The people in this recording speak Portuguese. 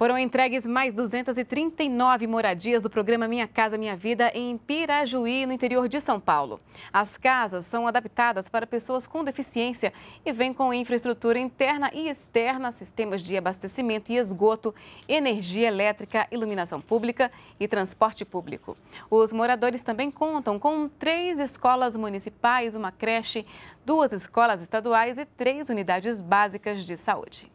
Foram entregues mais 239 moradias do programa Minha Casa Minha Vida em Pirajuí, no interior de São Paulo. As casas são adaptadas para pessoas com deficiência e vêm com infraestrutura interna e externa, sistemas de abastecimento e esgoto, energia elétrica, iluminação pública e transporte público. Os moradores também contam com três escolas municipais, uma creche, duas escolas estaduais e três unidades básicas de saúde.